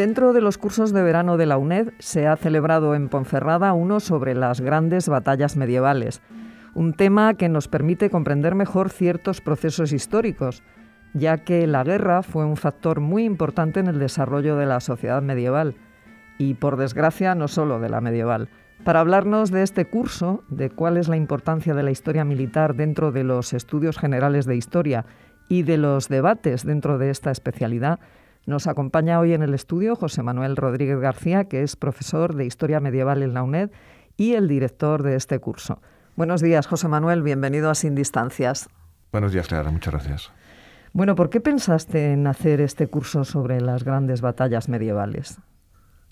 Dentro de los cursos de verano de la UNED se ha celebrado en Ponferrada uno sobre las grandes batallas medievales, un tema que nos permite comprender mejor ciertos procesos históricos, ya que la guerra fue un factor muy importante en el desarrollo de la sociedad medieval, y por desgracia no solo de la medieval. Para hablarnos de este curso, de cuál es la importancia de la historia militar dentro de los estudios generales de historia y de los debates dentro de esta especialidad, nos acompaña hoy en el estudio José Manuel Rodríguez García, que es profesor de Historia Medieval en la UNED y el director de este curso. Buenos días, José Manuel. Bienvenido a Sin Distancias. Buenos días, Clara. Muchas gracias. Bueno, ¿por qué pensaste en hacer este curso sobre las grandes batallas medievales?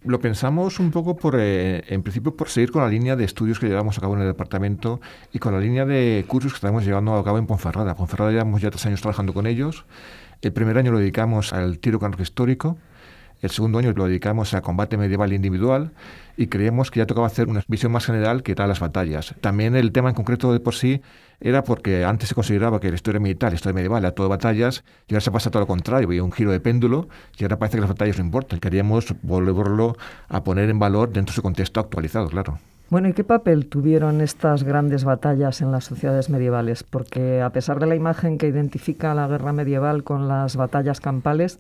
Lo pensamos un poco por, eh, en principio, por seguir con la línea de estudios que llevamos a cabo en el departamento y con la línea de cursos que estamos llevando a cabo en Ponferrada. Ponferrada llevamos ya tres años trabajando con ellos el primer año lo dedicamos al tiro con histórico, el segundo año lo dedicamos a combate medieval individual y creemos que ya tocaba hacer una visión más general que era las batallas. También el tema en concreto de por sí era porque antes se consideraba que la historia militar, la historia medieval era todo batallas y ahora se pasa todo lo contrario, había un giro de péndulo y ahora parece que las batallas no importan. Queríamos volverlo a poner en valor dentro de su contexto actualizado, claro. Bueno, ¿y qué papel tuvieron estas grandes batallas en las sociedades medievales? Porque a pesar de la imagen que identifica la guerra medieval con las batallas campales,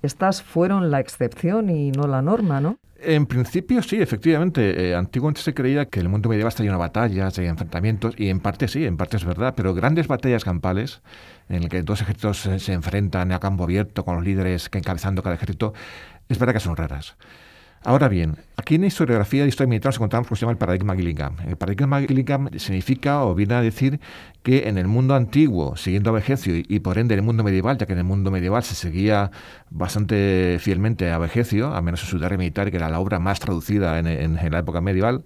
estas fueron la excepción y no la norma, ¿no? En principio sí, efectivamente. Eh, antiguamente se creía que el mundo medieval de batallas, y enfrentamientos, y en parte sí, en parte es verdad, pero grandes batallas campales, en las que dos ejércitos se, enfrentan a campo abierto con los líderes que encabezando cada ejército, es verdad que son raras. Ahora bien, aquí en historiografía de historia militar nos encontramos con lo que se llama el paradigma Gillingham. El paradigma Gillingham significa o viene a decir que en el mundo antiguo, siguiendo a Vegecio y, por ende en el mundo medieval, ya que en el mundo medieval se seguía bastante fielmente a Vegecio, a menos en su tarea militar, que era la obra más traducida en, la época medieval,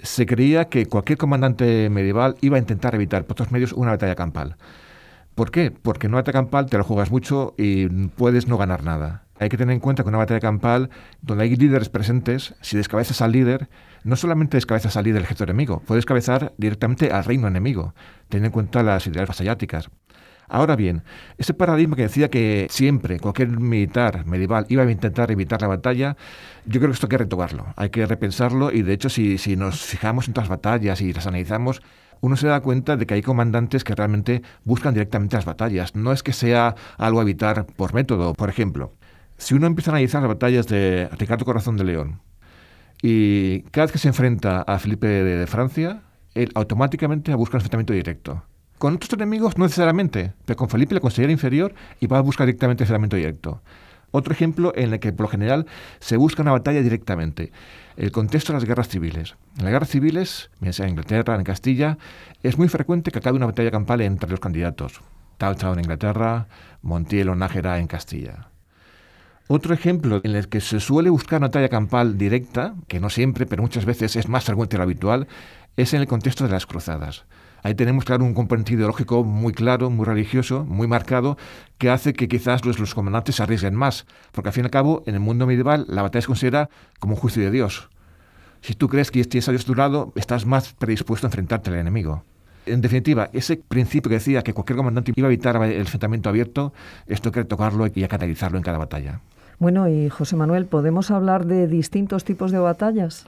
se creía que cualquier comandante medieval iba a intentar evitar por otros medios una batalla campal. ¿Por qué? Porque en una batalla campal te lo juegas mucho y puedes no ganar nada. Hay que tener en cuenta que una batalla campal donde hay líderes presentes, si descabezas al líder, no solamente descabezas al líder del ejército enemigo, puede descabezar directamente al reino enemigo, teniendo en cuenta las ideas vasalláticas. Ahora bien, ese paradigma que decía que siempre cualquier militar medieval iba a intentar evitar la batalla, yo creo que esto hay que retocarlo, hay que repensarlo y de hecho si, si nos fijamos en todas las batallas y las analizamos, uno se da cuenta de que hay comandantes que realmente buscan directamente las batallas. No es que sea algo a evitar por método. Por ejemplo, si uno empieza a analizar las batallas de Ricardo Corazón de León y cada vez que se enfrenta a Felipe de, Francia, él automáticamente busca un enfrentamiento directo. Con otros enemigos no necesariamente, pero con Felipe le considera inferior y va a buscar directamente el enfrentamiento directo. Otro ejemplo en el que por lo general se busca una batalla directamente, el contexto de las guerras civiles. En las guerras civiles, bien sea en Inglaterra, en Castilla, es muy frecuente que acabe una batalla campal entre los candidatos. tal en Inglaterra, Montiel o Nájera en Castilla. Otro ejemplo en el que se suele buscar una talla campal directa, que no siempre, pero muchas veces es más frecuente de lo habitual, es en el contexto de las cruzadas. Ahí tenemos, claro, un componente ideológico muy claro, muy religioso, muy marcado, que hace que quizás los, comandantes se arriesguen más, porque al fin y al cabo, en el mundo medieval, la batalla es considerada como un juicio de Dios. Si tú crees que tienes a Dios tu lado, estás más predispuesto a enfrentarte al enemigo. En definitiva, ese principio que decía que cualquier comandante iba a evitar el enfrentamiento abierto, esto quiere tocarlo y catalizarlo en cada batalla. Bueno, y José Manuel, ¿podemos hablar de distintos tipos de batallas?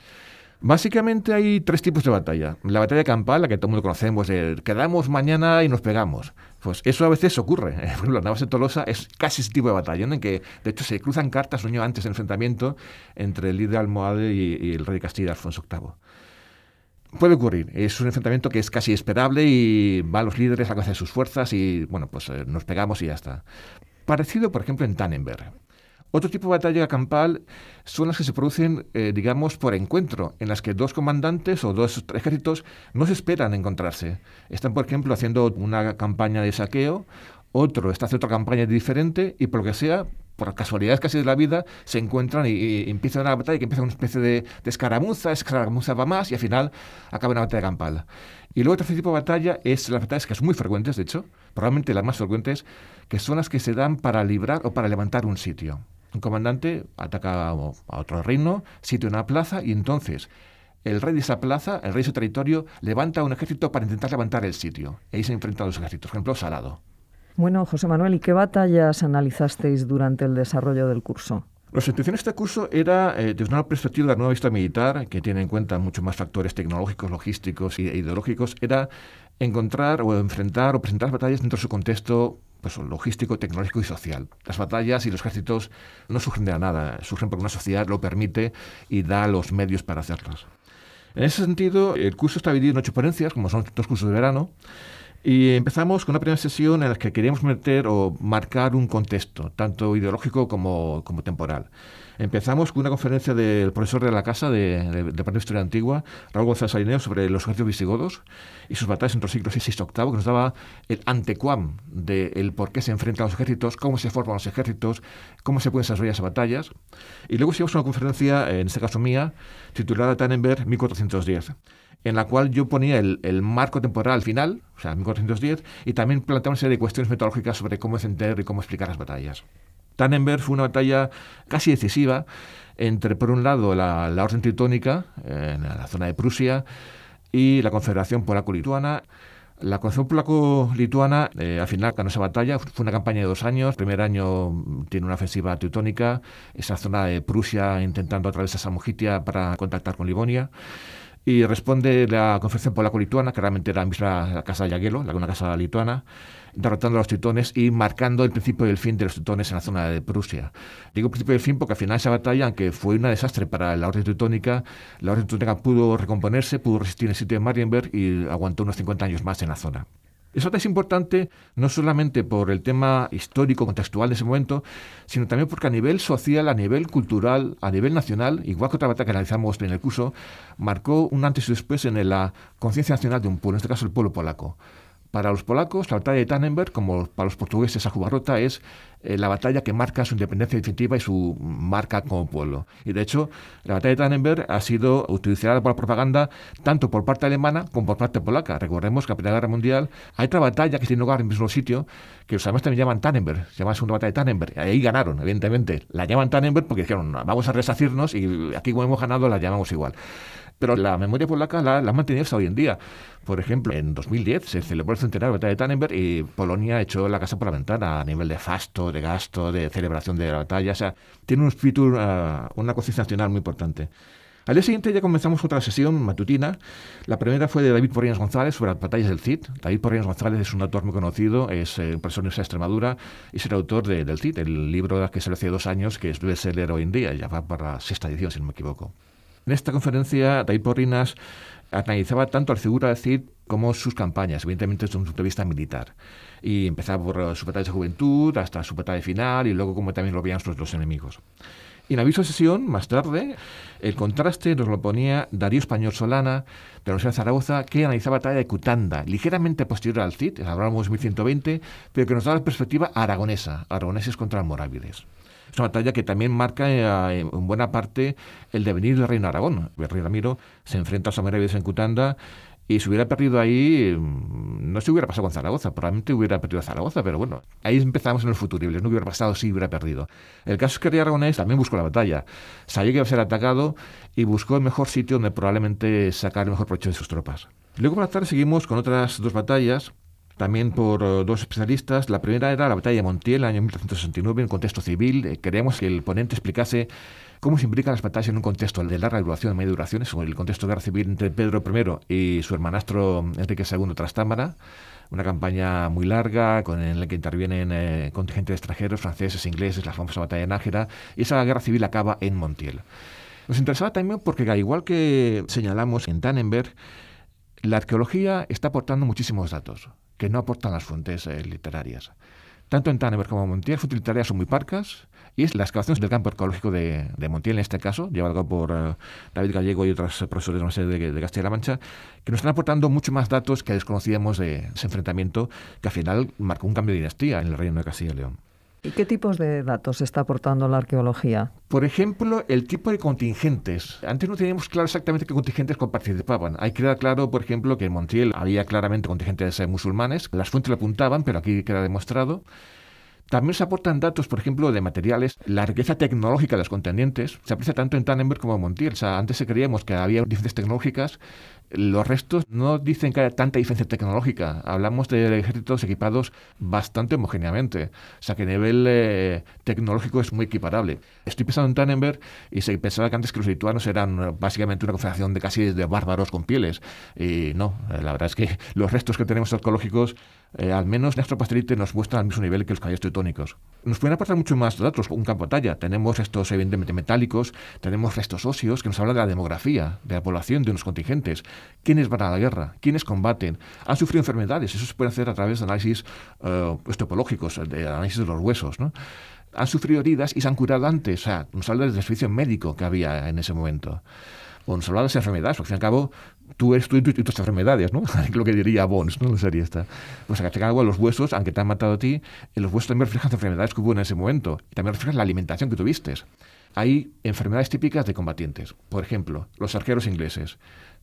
Básicamente hay tres tipos de batalla. La batalla campal, la que todo el mundo conocemos, pues, el quedamos mañana y nos pegamos. Pues eso a veces ocurre. ¿eh? Por ejemplo, la Navas de Tolosa es casi ese tipo de batalla, en que de hecho se cruzan cartas un año antes del enfrentamiento entre el líder almohade y, el rey de Castilla, Alfonso VIII. Puede ocurrir. Es un enfrentamiento que es casi esperable y va a los líderes a conocer sus fuerzas y, bueno, pues eh, nos pegamos y ya está. Parecido, por ejemplo, en Tannenberg. Otro tipo de batalla campal son las que se producen, eh, digamos, por encuentro, en las que dos comandantes o dos ejércitos no se esperan encontrarse. Están, por ejemplo, haciendo una campaña de saqueo, otro está haciendo otra campaña diferente y por lo que sea, por casualidades casi de la vida, se encuentran y, empieza empiezan una batalla que empieza una especie de, escaramuza, escaramuza va más y al final acaba una batalla campal. Y luego el tercer tipo de batalla es las batallas que son muy frecuentes, de hecho, probablemente las más frecuentes, que son las que se dan para librar o para levantar un sitio. Un comandante ataca a, otro reino, sitio una plaza y entonces el rey de esa plaza, el rey de su territorio, levanta un ejército para intentar levantar el sitio. ¿Eis ahí se enfrentan los ejércitos, por ejemplo, Salado. Bueno, José Manuel, ¿y qué batallas analizasteis durante el desarrollo del curso? La intención de este curso era, eh, desde una perspectiva de la nueva vista militar, que tiene en cuenta muchos más factores tecnológicos, logísticos e ideológicos, era encontrar o enfrentar o presentar batallas dentro de su contexto pues, logístico, tecnológico y social. Las batallas y los ejércitos no surgen de nada, surgen porque una sociedad lo permite y da los medios para hacerlas. En ese sentido, el curso está dividido en ocho ponencias, como son dos cursos de verano, y empezamos con una primera sesión en la que queríamos meter o marcar un contexto, tanto ideológico como, como temporal. Empezamos con una conferencia del profesor de la casa de, de, del de Historia Antigua, Raúl González Salineo, sobre los ejércitos visigodos y sus batallas entre los siglos VI y VIII, que nos daba el antecuam del por qué se enfrentan los ejércitos, cómo se forman los ejércitos, cómo se pueden desarrollar esas batallas. Y luego hicimos una conferencia, en este caso mía, titulada Tannenberg 1410 en la cual yo ponía el, marco temporal final, o sea, 1410, y también planteaba una serie de cuestiones metodológicas sobre cómo entender y cómo explicar las batallas. Tannenberg fue una batalla casi decisiva entre, por un lado, la, Orden Teutónica, en la zona de Prusia, y la Confederación Polaco-Lituana. La Confederación Polaco-Lituana, eh, al final, ganó esa batalla. Fue una campaña de dos años. El primer año tiene una ofensiva teutónica, esa zona de Prusia intentando atravesar Samogitia para contactar con Livonia. Y responde la Confederación Polaco-Lituana, que realmente era la misma casa de Yaguelo, la una casa lituana derrotando a los teutones y marcando el principio del fin de los teutones en la zona de Prusia. Digo principio del fin porque al final esa batalla, aunque fue un desastre para la orden teutónica, la orden teutónica pudo recomponerse, pudo resistir en el sitio de Marienberg y aguantó unos 50 años más en la zona. Eso es importante no solamente por el tema histórico, contextual de ese momento, sino también porque a nivel social, a nivel cultural, a nivel nacional, igual que otra batalla que analizamos en el curso, marcó un antes y después en la conciencia nacional de un pueblo, en este caso el pueblo polaco. Para los polacos, la batalla de Tannenberg, como para los portugueses a Jubarrota, es eh, la batalla que marca su independencia definitiva y su marca como pueblo. Y de hecho, la batalla de Tannenberg ha sido utilizada por la propaganda tanto por parte alemana como por parte polaca. Recordemos que la Primera Guerra Mundial hay otra batalla que tiene lugar en el mismo sitio, que los alemanes también llaman Tannenberg, se llama Segunda Batalla de Tannenberg. Ahí ganaron, evidentemente. La llaman Tannenberg porque dijeron, vamos a resacirnos y aquí como hemos ganado la llamamos igual. Pero la memoria polaca la, la mantenido hasta hoy en día. Por ejemplo, en 2010 se celebró el centenario de la batalla de Tannenberg y Polonia echó la casa por la ventana a nivel de fasto, de gasto, de celebración de la batalla. O sea, tiene un espíritu, ah, una, conciencia nacional muy importante. Al día siguiente ya comenzamos otra sesión matutina. La primera fue de David Porriñas González sobre las batallas del CID. David Porriñas González es un autor muy conocido, es eh, un profesor de Extremadura y es el autor del CID, el libro que se hace dos años, que es leído hoy en día, ya va para la sexta edición, si no me equivoco. En esta conferencia, David Porrinas analizaba tanto al figura de Cid como sus campañas, evidentemente desde un punto de vista militar. Y empezaba por eh, su batalla de juventud, hasta su batalla final y luego como también lo veían sus los enemigos. Y en aviso de sesión, más tarde, el contraste nos lo ponía Darío Español Solana, de la Universidad de Zaragoza, que analizaba la batalla de Cutanda, ligeramente posterior al Cid, hablamos 1120, pero que nos daba la perspectiva aragonesa, aragoneses contra morávides. Es una batalla que también marca eh, en buena parte el devenir del reino Aragón. El rey Ramiro se enfrenta a Samaravides en Cutanda y si hubiera perdido ahí, mm, no se hubiera pasado con Zaragoza, probablemente hubiera perdido a Zaragoza, pero bueno, ahí empezamos en el futuribles, no hubiera pasado si hubiera perdido. El caso es que Rey Aragonés también buscó la batalla, sabía que iba a ser atacado y buscó el mejor sitio donde probablemente sacar el mejor provecho de sus tropas. Luego por la tarde seguimos con otras dos batallas, también por eh, dos especialistas. La primera era la batalla de Montiel, año 1369, en contexto civil. Eh, Queríamos que el ponente explicase cómo se implican las batallas en un contexto de larga duración, de media duración, es el contexto de guerra civil entre Pedro I y su hermanastro Enrique II Trastámara. Una campaña muy larga con, en la que intervienen eh, contingentes extranjeros, franceses, ingleses, la famosa batalla de Nájera. Y esa guerra civil acaba en Montiel. Nos interesaba también porque, al igual que señalamos en Tannenberg, la arqueología está aportando muchísimos datos que no aportan las fuentes eh, literarias. Tanto en Tanneberg como en Montiel, fuentes literarias son muy parcas y es la excavación del campo arqueológico de, Montiel, en este caso, llevado por eh, David Gallego y otros profesores de, de, de Castilla-La Mancha, que nos están aportando mucho más datos que desconocíamos de ese enfrentamiento que al final marcó un cambio de dinastía en el reino de Castilla y León. ¿Y qué tipos de datos está aportando la arqueología? Por ejemplo, el tipo de contingentes. Antes no teníamos claro exactamente qué contingentes participaban. Hay que claro, por ejemplo, que en Montiel había claramente contingentes de eh, musulmanes. Las fuentes lo apuntaban, pero aquí queda demostrado. También se aportan datos, por ejemplo, de materiales. La riqueza tecnológica de los contendientes se aprecia tanto en Tannenberg como en Montiel. antes se creíamos que había diferencias tecnológicas. Los restos no dicen que haya tanta diferencia tecnológica. Hablamos de ejércitos equipados bastante homogéneamente. O sea, que el nivel eh, tecnológico es muy equiparable. Estoy pensando en Tannenberg y se pensaba que antes los lituanos eran eh, básicamente una confederación de casi de bárbaros con pieles. Y no, eh, la verdad es que los restos que tenemos arqueológicos eh, al menos nuestro pastelite nos muestra al mismo nivel que los caballos teutónicos. Nos pueden aportar mucho más datos, un campo de batalla. Tenemos estos evidentemente metálicos, tenemos restos óseos que nos hablan de la demografía, de la población, de unos contingentes, quiénes van a la guerra, quiénes combaten, han sufrido enfermedades, eso se puede hacer a través de análisis eh, eh de análisis de los huesos, Han sufrido heridas y se han curado antes, nos habla del servicio médico que había en ese momento de las enfermedades, porque al fin y al cabo tú eres tú y, tus enfermedades, ¿no? Lo que diría Bones, ¿no? Lo sería esta. Pues al fin y al cabo los huesos, aunque te han matado a ti, eh, los huesos también reflejan las enfermedades que hubo en ese momento y también reflejan la alimentación que tuviste. Hay enfermedades típicas de combatientes. Por ejemplo, los arqueros ingleses.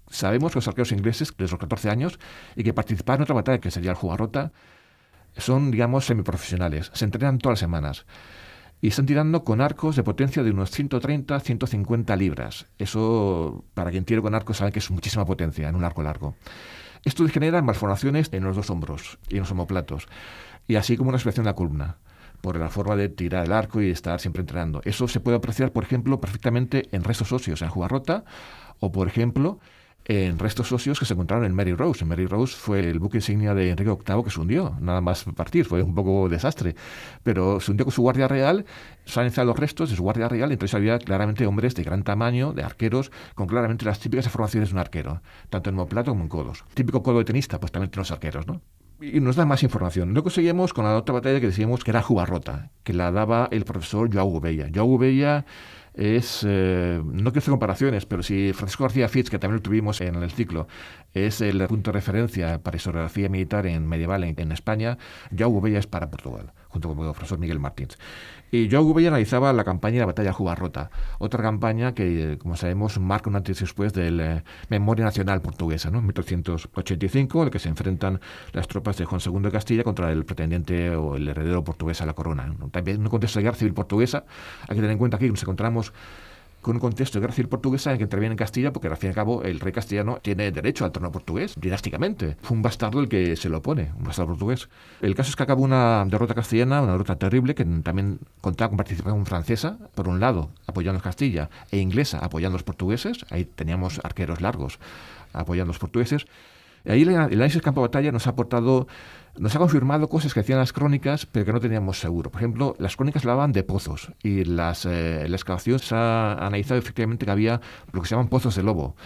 Sabemos que los arqueros ingleses, desde los 14 años, y que participaron en otra batalla que sería el Jugarrota, son, digamos, semiprofesionales. Se entrenan todas las semanas y están tirando con arcos de potencia de unos 130, 150 libras. Eso, para quien tire con arcos, sabe que es muchísima potencia en un arco largo. Esto genera malformaciones en los dos hombros y en los homoplatos. y así como una expresión de la columna por la forma de tirar el arco y estar siempre entrenando. Eso se puede apreciar, por ejemplo, perfectamente en restos óseos, en jugarrota, o por ejemplo, en restos socios que se encontraron en Mary Rose. Mary Rose fue el buque insignia de Enrique VIII que se hundió, nada más partir, fue un poco desastre. Pero se hundió con su guardia real, se han los restos de su guardia real, entonces había claramente hombres de gran tamaño, de arqueros, con claramente las típicas formaciones de un arquero, tanto en homoplato como en codos. Típico codo de tenista, pues también tiene los arqueros, ¿no? y nos da más información. Luego conseguimos con la otra batalla que decíamos que era rota, que la daba el profesor Joao Bella. Joao Bella es, eh, no quiero hacer comparaciones, pero si Francisco García Fitz, que también lo tuvimos en el ciclo, es el punto de referencia para historiografía militar en medieval en, España, ya hubo bellas para Portugal, junto con el profesor Miguel Martins. Y Joe Gouveia analizaba la campaña de la batalla de Jugarrota, otra campaña que, como sabemos, marca un antes y después de eh, memoria nacional portuguesa, ¿no? en 1885, en el que se enfrentan las tropas de Juan II de Castilla contra el pretendiente o el heredero portugués a la corona. También una un guerra civil portuguesa, hay que tener en cuenta que nos encontramos con un contexto de guerra civil portuguesa en que interviene Castilla, porque al fin y al cabo el rey castellano tiene derecho al trono portugués, dinásticamente. Fue un bastardo el que se lo pone un bastardo portugués. El caso es que acabó una derrota castellana, una derrota terrible, que también contaba con participación francesa, por un lado, apoyando a Castilla, e inglesa, apoyando a los portugueses. Ahí teníamos arqueros largos apoyando a los portugueses. Ahí el, análisis campo batalla nos ha aportado, nos ha confirmado cosas que hacían las crónicas, pero que no teníamos seguro. Por ejemplo, las crónicas hablaban de pozos y las, eh, la excavación se ha analizado efectivamente que había lo que se llaman pozos de lobo.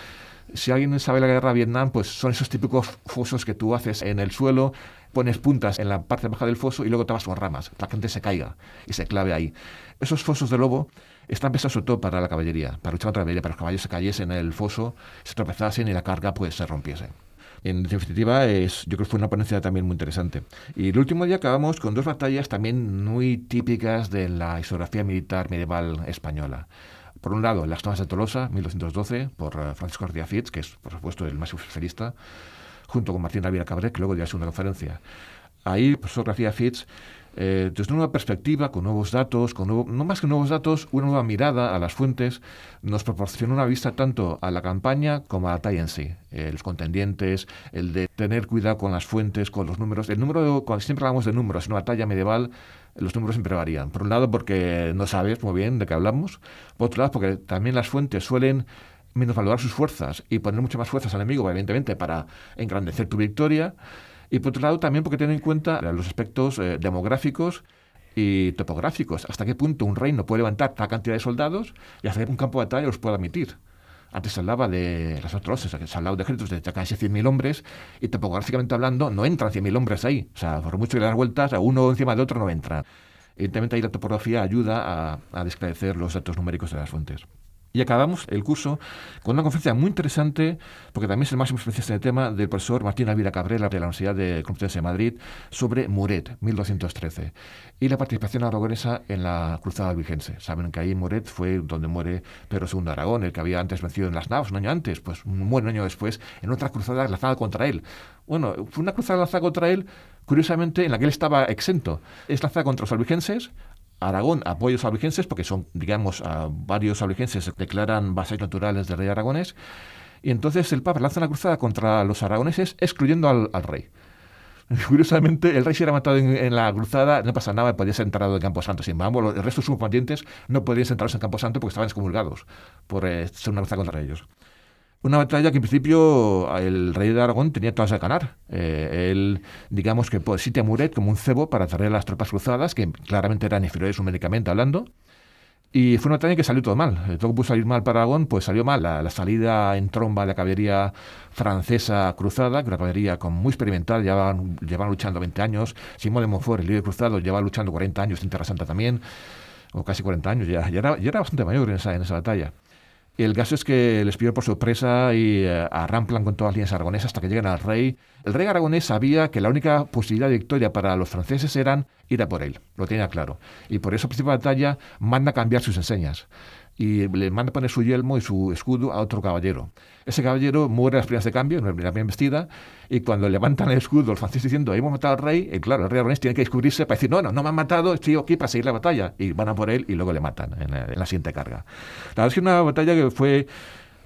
Si alguien sabe la guerra de Vietnam, pues son esos típicos fosos que tú haces en el suelo, pones puntas en la parte baja del foso y luego vas con ramas, la gente se caiga y se clave ahí. Esos fosos de lobo están pensados sobre todo para la caballería, para luchar contra la caballería, para que los caballos se cayesen en el foso, se tropezasen y la carga pues se rompiese en definitiva, es, yo creo que fue una ponencia también muy interesante. Y el último día acabamos con dos batallas también muy típicas de la historiografía militar medieval española. Por un lado, las tomas de Tolosa, 1212, por eh, Francisco García Fitz, que es, por supuesto, el más especialista, junto con Martín Ravira Cabré, que luego dio una conferencia. Ahí, profesor García Fitz eh, una nueva perspectiva, con nuevos datos, con no más que nuevos datos, una nueva mirada a las fuentes, nos proporciona una vista tanto a la campaña como a la talla en sí, eh, los contendientes, el de tener cuidado con las fuentes, con los números. El número, cuando siempre hablamos de números, en una talla medieval, los números siempre varían. Por un lado, porque no sabes muy bien de qué hablamos, por otro lado, porque también las fuentes suelen menos valorar sus fuerzas y poner mucho más fuerzas al enemigo, evidentemente, para engrandecer tu victoria y por otro lado también porque tiene en cuenta eh, los aspectos eh, demográficos y topográficos, hasta qué punto un reino puede levantar tal cantidad de soldados y hasta qué un campo de batalla los puede admitir. Antes se hablaba de las atroces, se hablaba de ejércitos de casi 100.000 hombres y topográficamente hablando no entran 100.000 hombres ahí. O sea, por mucho que le vueltas, a uno encima del otro no entran. Evidentemente ahí la topografía ayuda a, a desclarecer los datos numéricos de las fuentes. Y acabamos el curso con una conferencia muy interesante, porque también es el máximo especialista en el tema, del profesor Martín Ávila Cabrera de la Universidad de Complutense de Madrid sobre Muret, 1213, y la participación aragonesa en la Cruzada Albigense. Saben que ahí Muret fue donde muere Pedro II Aragón, el que había antes vencido en las naves un año antes, pues un buen año después, en otra cruzada lanzada contra él. Bueno, fue una cruzada lanzada contra él, curiosamente, en la que él estaba exento. Es lanzada contra los albigenses, Aragón apoyos albigenses, porque son, digamos, a ah, varios albigenses se declaran vasallos naturales del rey aragonés, y entonces el Papa lanza una cruzada contra los aragoneses excluyendo al, rey. Curiosamente, el rey se era matado en, la cruzada, no pasa nada, podía ser enterrado en Camposanto. Sin embargo, el restos de no podían entrarse en Camposanto porque estaban excomulgados por ser eh, una cruzada contra ellos. Una batalla que en principio el rey de Aragón tenía todas a ganar. Eh, él, digamos que pues, si a Muret como un cebo para atraer a las tropas cruzadas, que claramente eran inferiores numéricamente hablando. Y fue una batalla que salió todo mal. Eh, todo que pudo salir mal para Aragón, pues salió mal. La, la, salida en tromba de la caballería francesa cruzada, que era una caballería con, muy experimental, llevaban, luchando 20 años. Simón de Montfort, el líder cruzado, llevaba luchando 40 años en Tierra Santa también, o casi 40 años, ya, ya, era, bastante mayor en esa batalla. El caso es que les pidió por sorpresa y eh, arramplan con todas las líneas aragonesas hasta que llegan al rey. El rey aragonés sabía que la única posibilidad de victoria para los franceses eran ir a por él, lo tenía claro. Y por eso, a principio de batalla, manda cambiar sus enseñas y le manda poner su yelmo y su escudo a otro caballero. Ese caballero muere a las primeras de cambio, en la bien vestida, y cuando levantan el escudo, los franceses diciendo, hemos matado al rey, y claro, el rey Aragonés tiene que descubrirse para decir, no, no, me han matado, estoy aquí para seguir la batalla. Y van a por él y luego le matan en la, siguiente carga. La verdad es que una batalla que fue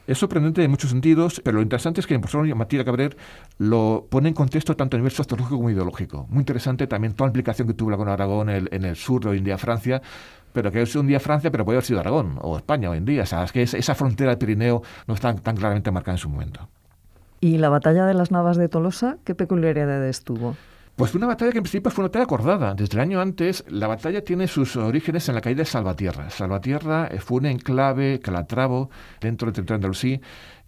es sorprendente en muchos sentidos, pero lo interesante es que el profesor Matías Cabrera lo pone en contexto tanto a nivel sociológico como ideológico. Muy interesante también toda la implicación que tuvo con Aragón en el, sur de hoy en día Francia, pero que ha sido un día Francia, pero puede haber sido Aragón o España hoy en día. O sea, es que esa frontera del Pirineo no está tan claramente marcada en su momento. ¿Y la batalla de las Navas de Tolosa qué peculiaridades tuvo? Pues una batalla que en principio fue una batalla acordada. Desde el año antes, la batalla tiene sus orígenes en la caída de Salvatierra. Salvatierra eh, fue un enclave calatravo dentro del territorio andalusí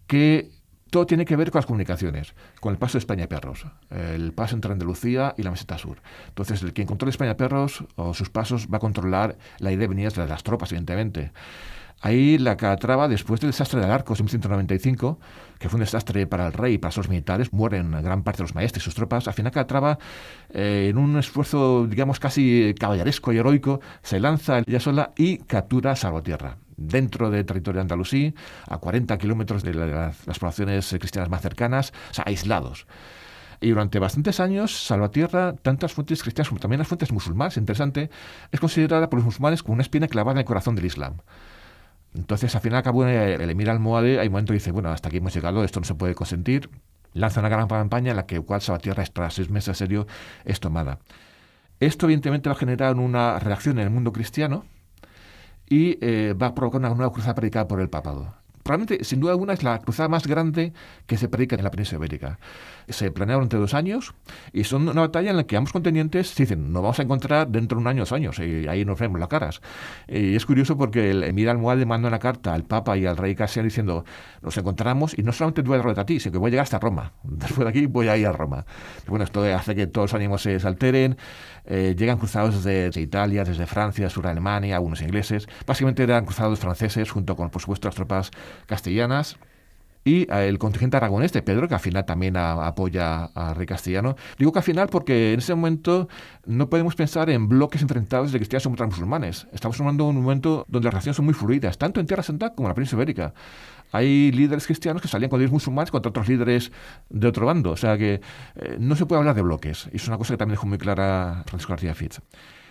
que todo tiene que ver con las comunicaciones, con el paso de España Perros, el paso entre Andalucía y la meseta sur. Entonces, el quien controla España Perros o sus pasos va a controlar la idea de venidas de las tropas, evidentemente. Ahí la catraba, después del desastre del Arco... en 1195, que fue un desastre para el rey y para sus militares, mueren gran parte de los maestres y sus tropas, al final Calatrava, eh, en un esfuerzo, digamos, casi caballeresco y heroico, se lanza ella sola y captura Salvatierra dentro del territorio de a 40 kilómetros de las, poblaciones cristianas más cercanas, o sea, aislados. Y durante bastantes años, Salvatierra, tantas fuentes cristianas como también las fuentes musulmanas, interesante, es considerada por los musulmanes como una espina clavada en el corazón del Islam. Entonces, al final acabó el, eh, el emir almohade, hay un momento que dice, bueno, hasta aquí hemos llegado, esto no se puede consentir. Lanza una gran campaña en la que cual Sabatierra, tras seis meses serio, es tomada. Esto, evidentemente, va a generar una reacción en el mundo cristiano y eh, va a provocar una nueva cruzada predicada por el papado realmente, sin duda alguna, es la cruzada más grande que se predica en la península ibérica. Se planea durante dos años y son una batalla en la que ambos contendientes dicen, nos vamos a encontrar dentro de un año, dos años, y ahí nos vemos las caras. Y es curioso porque el emir almohade mandó una carta al Papa y al rey Cassiano diciendo, nos encontramos y no solamente voy a derrotar a ti, sino que voy a llegar hasta Roma. Después de aquí voy a ir a Roma. bueno, esto hace que todos los ánimos se alteren. Eh, llegan cruzados desde, Italia, desde Francia, sur Alemania, algunos ingleses. Básicamente eran cruzados franceses junto con, por supuesto, las tropas castellanas y el contingente aragonés de Pedro, que al final también apoya al Rey Castellano. Digo que al final porque en ese momento no podemos pensar en bloques enfrentados de cristianos contra musulmanes. Estamos hablando de un momento donde las relaciones son muy fluidas, tanto en Tierra Santa como en la península ibérica. Hay líderes cristianos que salían con líderes musulmanes contra otros líderes de otro bando. O sea que eh, no se puede hablar de bloques. Y es una cosa que también dejó muy clara Francisco García Fitz.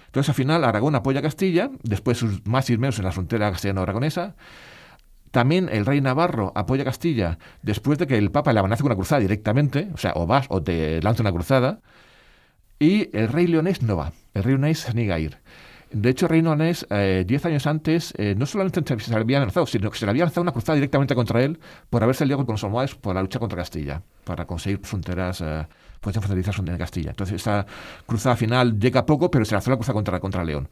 Entonces, al final, Aragón apoya a Castilla, después sus más y menos en la frontera castellano-aragonesa. También el rey Navarro apoya a Castilla después de que el Papa le amenace con una cruzada directamente, o sea, o vas o te lanza una cruzada, y el rey leonés no va, el rey leonés se niega a ir. De hecho, el rey leonés, eh, diez años antes, eh, no solamente se le había lanzado, sino que se le había lanzado una cruzada directamente contra él por haberse aliado con los almohades por la lucha contra Castilla, para conseguir fronteras... Eh, pues fronterizas en Castilla. Entonces, esa cruzada final llega poco, pero se lanzó la cruzada contra, contra León.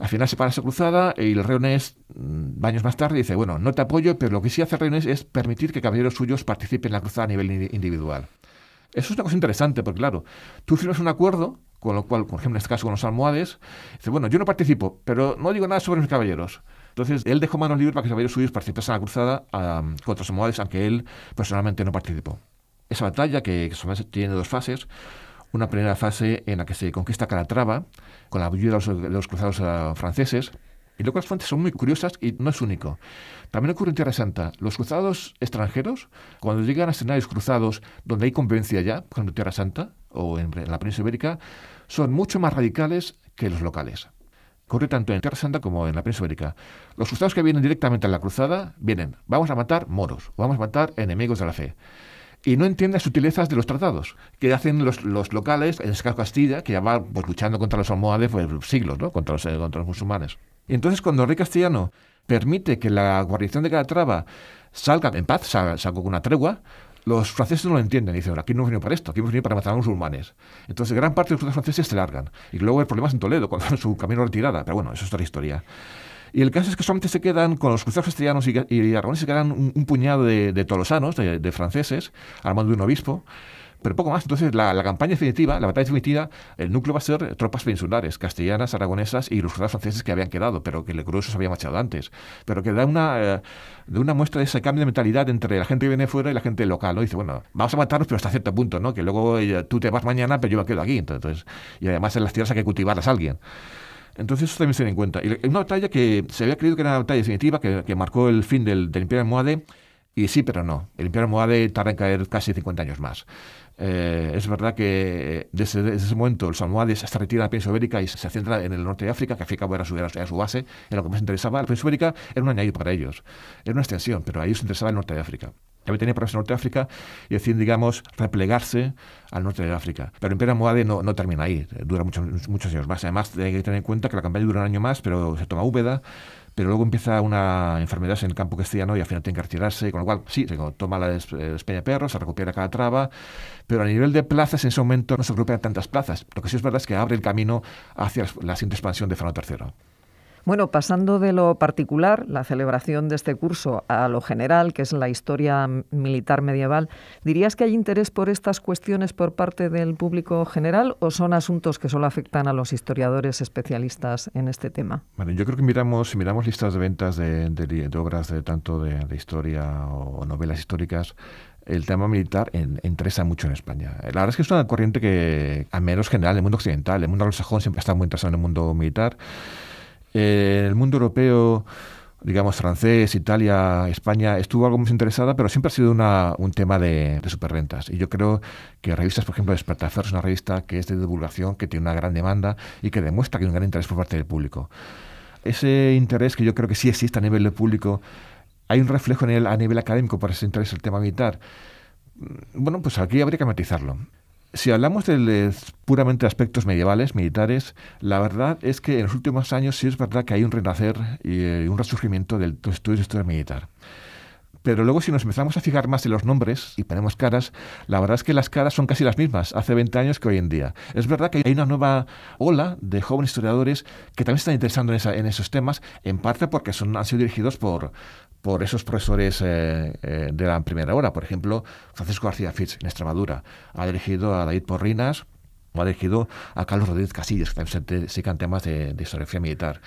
Al final se para esa cruzada y el rey Onés, mm, años más tarde, dice, bueno, no te apoyo, pero lo que sí hace el es permitir que caballeros suyos participen en la cruzada a nivel individual. Eso es una cosa interesante, porque claro, tú firmas un acuerdo, con lo cual, por ejemplo, en este caso con los almohades, dice, bueno, yo no participo, pero no digo nada sobre mis caballeros. Entonces, él dejó manos libres para que los caballeros suyos participasen en la cruzada contra los almohades, aunque él personalmente no participó. Esa batalla, que, que tiene dos fases, una primera fase en la que se conquista Calatrava con la ayuda de los, cruzados eh, franceses. Y luego las fuentes son muy curiosas y no es único. También ocurre en Tierra Santa. Los cruzados extranjeros, cuando llegan a escenarios cruzados donde hay convivencia ya, por en Tierra Santa o en, la península ibérica, son mucho más radicales que los locales. Ocurre tanto en Tierra Santa como en la península ibérica. Los cruzados que vienen directamente a la cruzada vienen, vamos a matar moros, vamos a matar enemigos de la fe y no entiende las sutilezas de los tratados que hacen los, locales, en este Castilla, que ya va pues, luchando contra los almohades por pues, siglos, ¿no? contra, los, eh, contra los musulmanes. entonces cuando el rey castellano permite que la guarnición de Calatrava salga en paz, salga, con una tregua, los franceses no lo entienden. Dicen, aquí no hemos venido para esto, aquí hemos venido para matar a los musulmanes. Entonces, gran parte de los franceses se largan. Y luego hay problemas en Toledo, cuando su camino retirada. Pero bueno, eso es otra historia. Y el caso es que solamente se quedan con los cruzados castellanos y, aragoneses, se quedan un, puñado de, tolosanos, de, franceses, armando un obispo, pero poco más. Entonces, la, campaña definitiva, la batalla definitiva, el núcleo va a ser tropas peninsulares, castellanas, aragonesas y los cruzados franceses que habían quedado, pero que el se había marchado antes. Pero que da una, eh, una muestra de ese cambio de mentalidad entre la gente que viene fuera y la gente local. Dice, bueno, vamos a matarnos, pero hasta cierto punto, ¿no? que luego eh, tú te vas mañana, pero yo me quedo aquí. Entonces, y además en las tierras hay que cultivarlas alguien. Entonces eso también se tiene en cuenta. Y una batalla que se había creído que era una batalla definitiva, que, marcó el fin del, del Imperio Almohade, y sí, pero no. El Imperio Almohade tarda en caer casi 50 años más. Eh, es verdad que eh, desde, ese momento los almohades se retira a la península ibérica y se centra en el norte de África, que África era su, era su base, en lo que más interesaba. La península ibérica era un añadido para ellos, era una extensión, pero a ellos les interesaba el norte de África. Ya tenía problemas en Norte de África y deciden, digamos, replegarse al norte de África. Pero el Imperio Almohade no, no termina ahí, dura muchos, muchos años más. Además, hay que tener en cuenta que la campaña dura un año más, pero se toma Úbeda, pero luego empieza una enfermedad en el campo castellano y al final tiene que retirarse, con lo cual sí, se toma la eh, Espeña perros, se recupera cada traba, pero a nivel de plazas en ese momento no se recuperan tantas plazas. Lo que sí es verdad es que abre el camino hacia la siguiente expansión de Fernando III. Bueno, pasando de lo particular, la celebración de este curso, a lo general, que es la historia militar medieval, ¿dirías que hay interés por estas cuestiones por parte del público general o son asuntos que solo afectan a los historiadores especialistas en este tema? Bueno, yo creo que miramos, si miramos listas de ventas de, obras de tanto de, historia o novelas históricas, el tema militar interesa mucho en España. La verdad es que es una corriente que, a menos general, en el mundo occidental, el mundo anglosajón siempre está muy interesado en el mundo militar. En eh, el mundo europeo, digamos, francés, Italia, España, estuvo algo muy interesada, pero siempre ha sido un tema de, de, superrentas. Y yo creo que revistas, por ejemplo, Despertafer es una revista que es de divulgación, que tiene una gran demanda y que demuestra que hay un gran interés por parte del público. Ese interés que yo creo que sí existe a nivel del público, hay un reflejo en a nivel académico para ese interés el tema militar. Mm, bueno, pues aquí habría que matizarlo. Si hablamos de puramente aspectos medievales, militares, la verdad es que en los últimos años sí es verdad que hay un renacer y eh, un resurgimiento del estudio de historia militar. Pero luego si nos empezamos a fijar más en los nombres y ponemos caras, la verdad es que las caras son casi las mismas hace 20 años que hoy en día. Es verdad que hay una nueva ola de jóvenes historiadores que también están interesando en, esos temas, en parte porque son, han sido dirigidos por, por esos profesores eh, eh, de la primera hora. Por ejemplo, Francisco García Fitz, en Extremadura, ha dirigido a David Porrinas, o ha dirigido a Carlos Rodríguez Casillas, que también se dedican temas de, de, historiografía militar.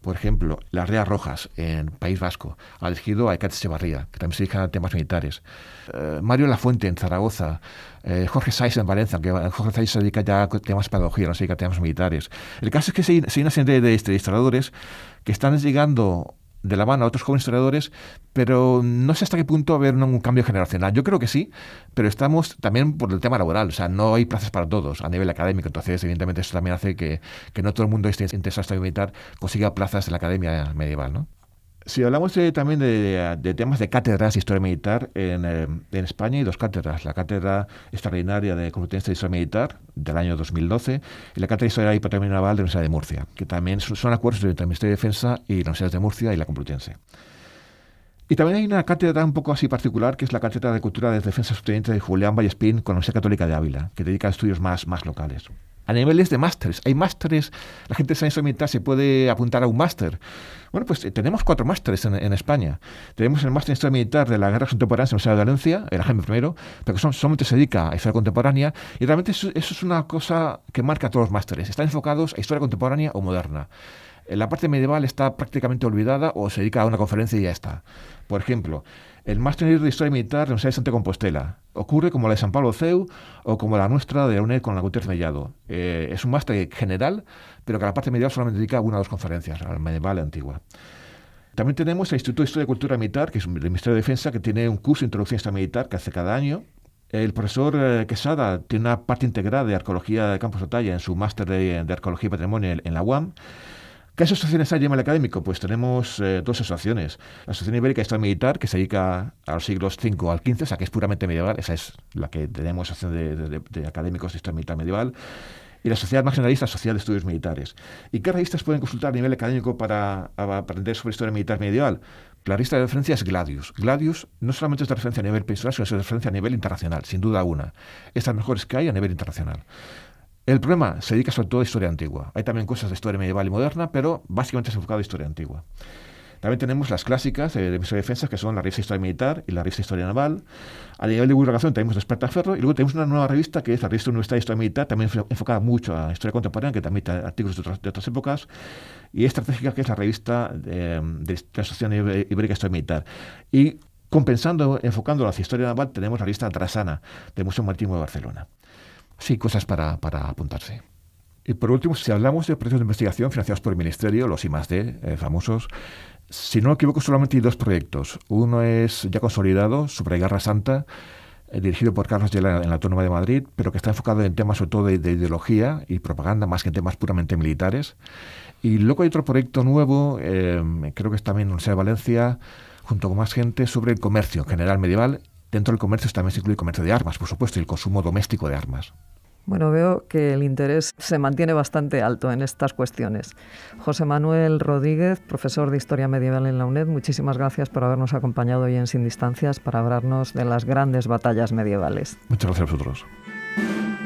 Por ejemplo, Las Reas Rojas, en País Vasco, ha dirigido a Ecate Echevarría, que también se dedican a temas militares. Eh, Mario Lafuente, en Zaragoza. Jorge Saiz, en Valencia, que Jorge Saiz se dedica ya a temas de pedagogía, no se dedica a temas militares. El caso es que hay una serie de historiadores que están llegando de La mano a otros jóvenes historiadores, pero no sé hasta qué punto va haber un, cambio generacional. Yo creo que sí, pero estamos también por el tema laboral, o sea, no hay plazas para todos a nivel académico, entonces evidentemente eso también hace que, no todo el mundo esté interesado en militar consiga pues plazas en la academia medieval, ¿no? Si hablamos eh, también de, temas de cátedras de historia militar, en, eh, España hay dos cátedras. La cátedra extraordinaria de Complutense de Historia Militar del año 2012 y la cátedra de Historia y Patrimonio Naval de la Universidad de Murcia, que también son, acuerdos entre el Ministerio de Defensa y la Universidad de Murcia y la Complutense. Y también hay una cátedra un poco así particular, que es la Cátedra de Cultura de Defensa Sostenible de Julián Vallespín con la Universidad Católica de Ávila, que dedica a estudios más, más locales a niveles de másteres. Hay másteres, la gente de historia militar se puede apuntar a un máster. Bueno, pues eh, tenemos cuatro másteres en, España. Tenemos el máster en historia militar de la guerra contemporánea en la de Valencia, el Jaime primero, pero que solamente se dedica a historia contemporánea. Y realmente eso, eso es una cosa que marca a todos los másteres. Están enfocados a historia contemporánea o moderna. La parte medieval está prácticamente olvidada o se dedica a una conferencia y ya está. Por ejemplo, el máster de Historia Militar de la Universidad de Santa Compostela. Ocurre como la de San Pablo CEU o como la nuestra de la UNED con la Gutiérrez Mellado. Eh, es un máster general, pero que la parte medieval solamente dedica una o dos conferencias, a la medieval y antigua. También tenemos el Instituto de Historia y Cultura Militar, que es el Ministerio de Defensa, que tiene un curso de introducción a historia militar que hace cada año. El profesor eh, Quesada tiene una parte integrada de arqueología de Campos de talla en su máster de, de arqueología y patrimonio en la UAM. ¿Qué asociaciones hay en el académico? Pues tenemos eh, dos asociaciones. La Asociación Ibérica de Historia Militar, que se dedica a los siglos V al 15 o sea, que es puramente medieval. Esa es la que tenemos, asociación de, académicos de historia militar medieval y la Sociedad Marginalista Sociedad de Estudios Militares. ¿Y qué revistas pueden consultar a nivel académico para, aprender sobre historia militar medieval? La revista de referencia es Gladius. Gladius no solamente es de referencia a nivel personal, sino es de referencia a nivel internacional, sin duda alguna. Es de las mejores que hay a nivel internacional. El problema se dedica sobre todo a historia antigua. Hay también cosas de historia medieval y moderna, pero básicamente se enfocado a historia antigua. También tenemos las clásicas eh, de Ministerio de Defensa, que son la revista Historia Militar y la revista Historia Naval. A nivel de divulgación tenemos Desperta Ferro y luego tenemos una nueva revista que es la revista Universidad Historia Militar, también enfocada mucho a historia contemporánea, que también tiene artículos de otras, épocas, y estratégica, que es la revista eh, de, la Asociación Ibérica de Historia Militar. Y compensando, enfocando hacia historia naval, tenemos la revista Trasana, del Museo Marítimo de Barcelona. Sí, cosas para, apuntarse. Y por último, si hablamos de proyectos de investigación financiados por el Ministerio, los I+.D. Eh, famosos, si no me equivoco, solamente hay dos proyectos. Uno es ya consolidado, sobre Guerra Santa, eh, dirigido por Carlos Yela en la Autónoma de Madrid, pero que está enfocado en temas sobre todo de, ideología y propaganda, más que en temas puramente militares. Y luego hay otro proyecto nuevo, eh, creo que es también en la Universidad de Valencia, junto con más gente, sobre el comercio general medieval Dentro del comercio también se incluye el comercio de armas, por supuesto, y el consumo doméstico de armas. Bueno, veo que el interés se mantiene bastante alto en estas cuestiones. José Manuel Rodríguez, profesor de Historia Medieval en la UNED, muchísimas gracias por habernos acompañado hoy en Sin Distancias para hablarnos de las grandes batallas medievales. Muchas gracias a vosotros.